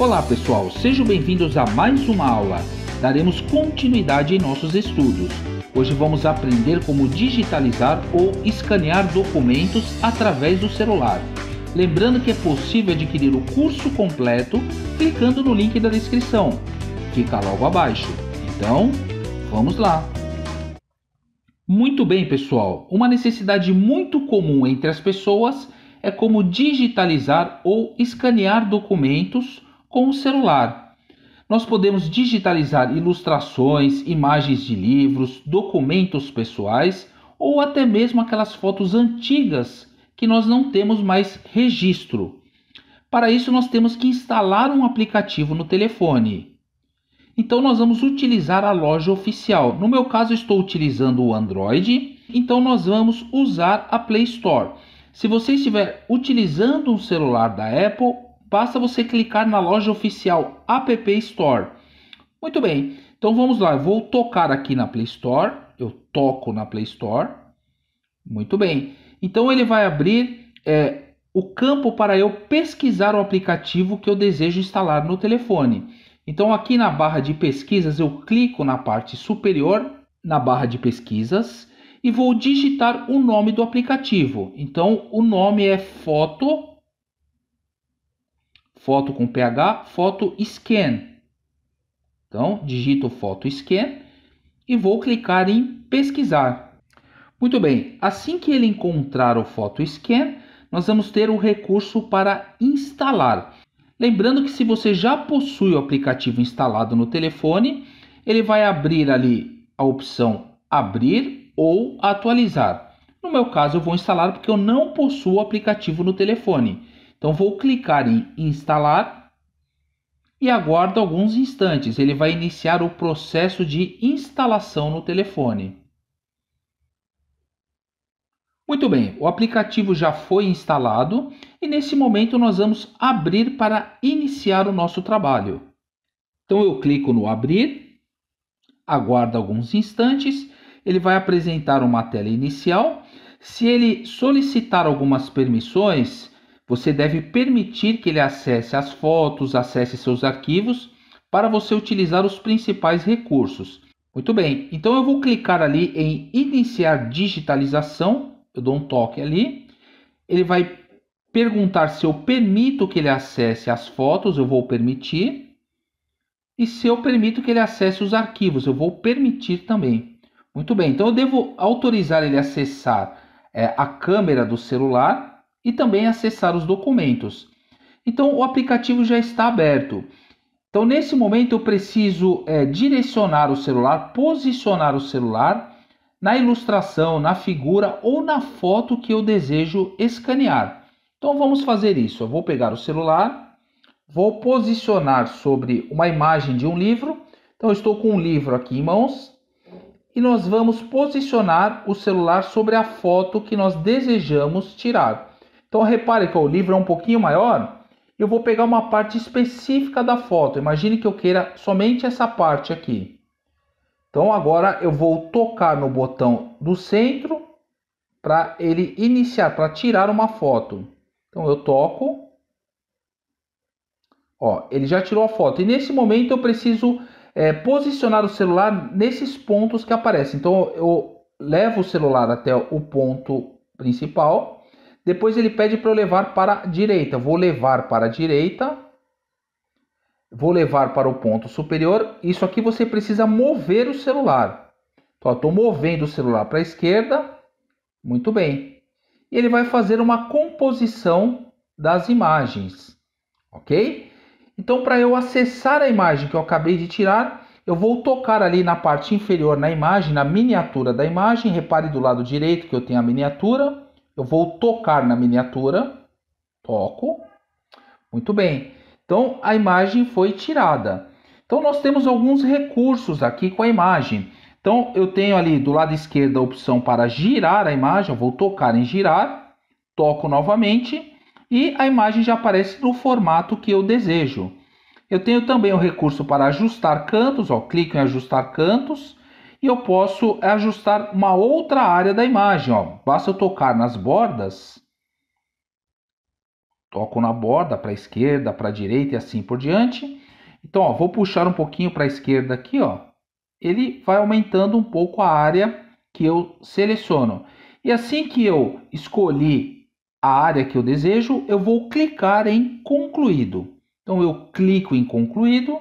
Olá pessoal, sejam bem-vindos a mais uma aula. Daremos continuidade em nossos estudos. Hoje vamos aprender como digitalizar ou escanear documentos através do celular. Lembrando que é possível adquirir o curso completo clicando no link da descrição. Fica logo abaixo. Então, vamos lá! Muito bem, pessoal. Uma necessidade muito comum entre as pessoas é como digitalizar ou escanear documentos com o celular. Nós podemos digitalizar ilustrações, imagens de livros, documentos pessoais ou até mesmo aquelas fotos antigas que nós não temos mais registro. Para isso, nós temos que instalar um aplicativo no telefone. Então, nós vamos utilizar a loja oficial. No meu caso, estou utilizando o Android, então, nós vamos usar a Play Store. Se você estiver utilizando um celular da Apple, basta você clicar na loja oficial App Store. Muito bem, então vamos lá. Eu vou tocar aqui na Play Store. Eu toco na Play Store. Muito bem. Então ele vai abrir é, o campo para eu pesquisar o aplicativo que eu desejo instalar no telefone. Então aqui na barra de pesquisas eu clico na parte superior, na barra de pesquisas, e vou digitar o nome do aplicativo. Então o nome é Foto foto com pH, foto scan. Então, digito foto scan e vou clicar em pesquisar. Muito bem, assim que ele encontrar o foto scan, nós vamos ter o recurso para instalar. Lembrando que se você já possui o aplicativo instalado no telefone, ele vai abrir ali a opção abrir ou atualizar. No meu caso, eu vou instalar porque eu não possuo o aplicativo no telefone. Então vou clicar em instalar e aguardo alguns instantes. Ele vai iniciar o processo de instalação no telefone. Muito bem, o aplicativo já foi instalado e nesse momento nós vamos abrir para iniciar o nosso trabalho. Então eu clico no abrir, aguardo alguns instantes, ele vai apresentar uma tela inicial. Se ele solicitar algumas permissões, você deve permitir que ele acesse as fotos, acesse seus arquivos, para você utilizar os principais recursos. Muito bem, então eu vou clicar ali em iniciar digitalização, eu dou um toque ali, ele vai perguntar se eu permito que ele acesse as fotos, eu vou permitir, e se eu permito que ele acesse os arquivos, eu vou permitir também. Muito bem, então eu devo autorizar ele a acessar é, a câmera do celular, e também acessar os documentos. Então o aplicativo já está aberto. Então nesse momento eu preciso é, direcionar o celular, posicionar o celular na ilustração, na figura ou na foto que eu desejo escanear. Então vamos fazer isso. Eu vou pegar o celular, vou posicionar sobre uma imagem de um livro. Então estou com um livro aqui em mãos e nós vamos posicionar o celular sobre a foto que nós desejamos tirar. Então repare que o livro é um pouquinho maior. Eu vou pegar uma parte específica da foto. Imagine que eu queira somente essa parte aqui. Então agora eu vou tocar no botão do centro para ele iniciar, para tirar uma foto. Então eu toco. Ó, ele já tirou a foto. E nesse momento eu preciso é, posicionar o celular nesses pontos que aparecem. Então eu levo o celular até o ponto principal depois ele pede para eu levar para a direita. Vou levar para a direita. Vou levar para o ponto superior. Isso aqui você precisa mover o celular. Então, estou movendo o celular para a esquerda. Muito bem. E ele vai fazer uma composição das imagens. Ok? Então, para eu acessar a imagem que eu acabei de tirar, eu vou tocar ali na parte inferior na imagem, na miniatura da imagem. Repare do lado direito que eu tenho a miniatura. Eu vou tocar na miniatura. Toco. Muito bem. Então a imagem foi tirada. Então nós temos alguns recursos aqui com a imagem. Então eu tenho ali do lado esquerdo a opção para girar a imagem. Eu vou tocar em girar. Toco novamente e a imagem já aparece no formato que eu desejo. Eu tenho também o recurso para ajustar cantos, ó, clico em ajustar cantos e eu posso ajustar uma outra área da imagem. Ó. Basta eu tocar nas bordas, toco na borda para a esquerda, para a direita e assim por diante. Então, ó, vou puxar um pouquinho para a esquerda aqui, ó. ele vai aumentando um pouco a área que eu seleciono. E assim que eu escolhi a área que eu desejo, eu vou clicar em concluído. Então, eu clico em concluído.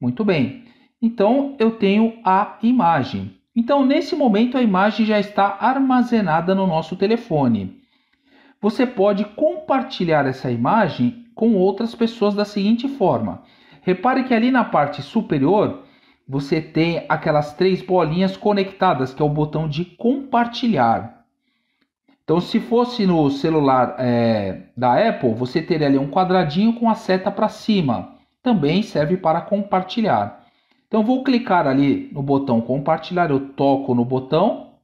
Muito bem. Então eu tenho a imagem. Então nesse momento a imagem já está armazenada no nosso telefone. Você pode compartilhar essa imagem com outras pessoas da seguinte forma. Repare que ali na parte superior você tem aquelas três bolinhas conectadas, que é o botão de compartilhar. Então, se fosse no celular é, da Apple, você teria ali um quadradinho com a seta para cima. Também serve para compartilhar. Então vou clicar ali no botão compartilhar, eu toco no botão,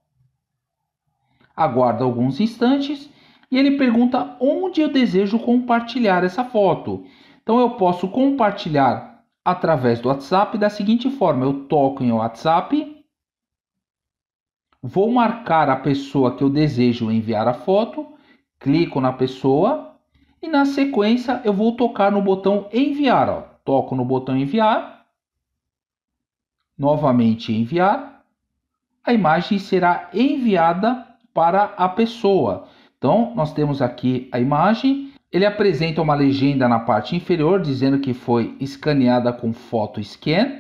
aguardo alguns instantes e ele pergunta onde eu desejo compartilhar essa foto. Então eu posso compartilhar através do WhatsApp da seguinte forma: eu toco em WhatsApp, vou marcar a pessoa que eu desejo enviar a foto, clico na pessoa e na sequência eu vou tocar no botão enviar, ó. Toco no botão enviar novamente enviar, a imagem será enviada para a pessoa. Então, nós temos aqui a imagem. Ele apresenta uma legenda na parte inferior dizendo que foi escaneada com foto scan,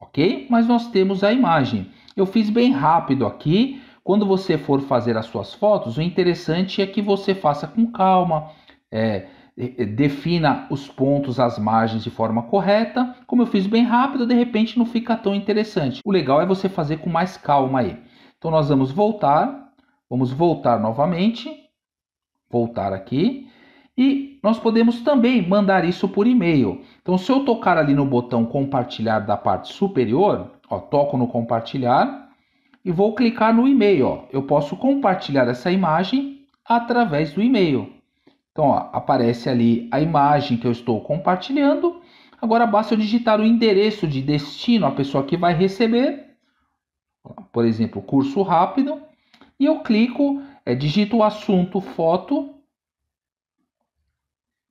ok? Mas nós temos a imagem. Eu fiz bem rápido aqui. Quando você for fazer as suas fotos, o interessante é que você faça com calma, é, defina os pontos, as margens de forma correta. Como eu fiz bem rápido, de repente não fica tão interessante. O legal é você fazer com mais calma aí. Então nós vamos voltar, vamos voltar novamente, voltar aqui e nós podemos também mandar isso por e-mail. Então se eu tocar ali no botão compartilhar da parte superior, ó, toco no compartilhar e vou clicar no e-mail. Ó. Eu posso compartilhar essa imagem através do e-mail. Então, ó, aparece ali a imagem que eu estou compartilhando. Agora basta eu digitar o endereço de destino, a pessoa que vai receber, por exemplo, curso rápido, e eu clico, é, digito o assunto foto,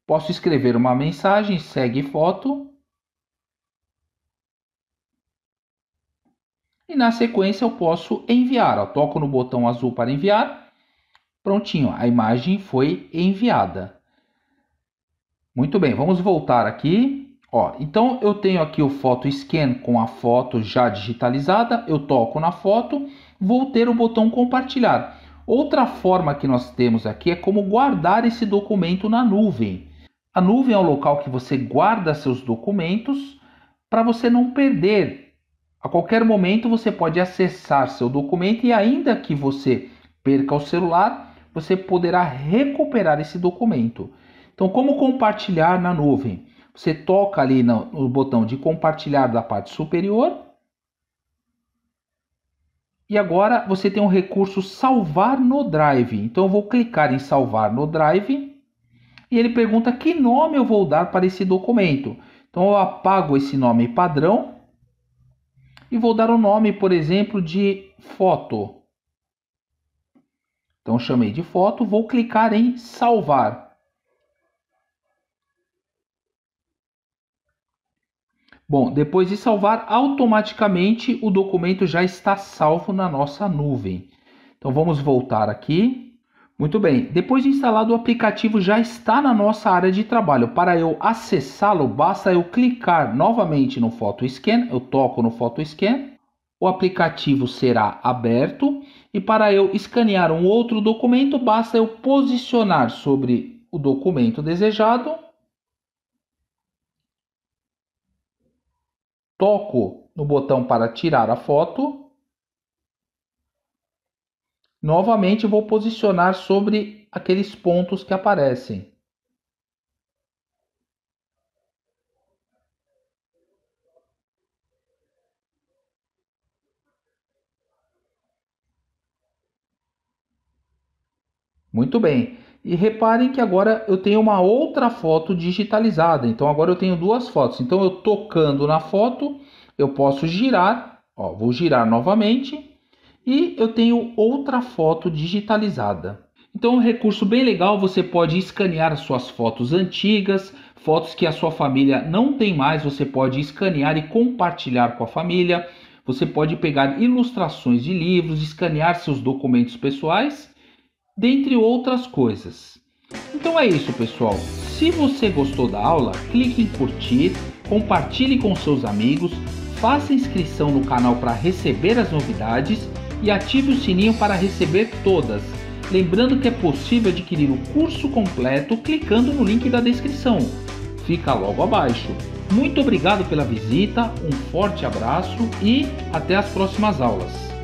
posso escrever uma mensagem, segue foto, e na sequência eu posso enviar, ó, toco no botão azul para enviar, Prontinho, a imagem foi enviada. Muito bem, vamos voltar aqui. Ó, então eu tenho aqui o foto scan com a foto já digitalizada, eu toco na foto, vou ter o botão compartilhar. Outra forma que nós temos aqui é como guardar esse documento na nuvem. A nuvem é o local que você guarda seus documentos para você não perder a qualquer momento você pode acessar seu documento e ainda que você perca o celular, você poderá recuperar esse documento. Então, como compartilhar na nuvem? Você toca ali no, no botão de compartilhar da parte superior. E agora você tem um recurso salvar no Drive. Então eu vou clicar em salvar no Drive. E ele pergunta que nome eu vou dar para esse documento. Então eu apago esse nome padrão e vou dar o um nome, por exemplo, de foto. Então chamei de foto, vou clicar em salvar. Bom, depois de salvar, automaticamente o documento já está salvo na nossa nuvem. Então vamos voltar aqui. Muito bem, depois de instalado o aplicativo já está na nossa área de trabalho. Para eu acessá-lo, basta eu clicar novamente no Photo Scan, eu toco no Photo Scan o aplicativo será aberto e para eu escanear um outro documento, basta eu posicionar sobre o documento desejado. Toco no botão para tirar a foto. Novamente vou posicionar sobre aqueles pontos que aparecem. Muito bem. E reparem que agora eu tenho uma outra foto digitalizada. Então agora eu tenho duas fotos. Então eu tocando na foto, eu posso girar, ó, vou girar novamente e eu tenho outra foto digitalizada. Então, um recurso bem legal, você pode escanear suas fotos antigas, fotos que a sua família não tem mais, você pode escanear e compartilhar com a família. Você pode pegar ilustrações de livros, escanear seus documentos pessoais dentre outras coisas. Então é isso, pessoal. Se você gostou da aula, clique em curtir, compartilhe com seus amigos, faça inscrição no canal para receber as novidades e ative o sininho para receber todas. Lembrando que é possível adquirir o curso completo clicando no link da descrição. Fica logo abaixo. Muito obrigado pela visita, um forte abraço e até as próximas aulas.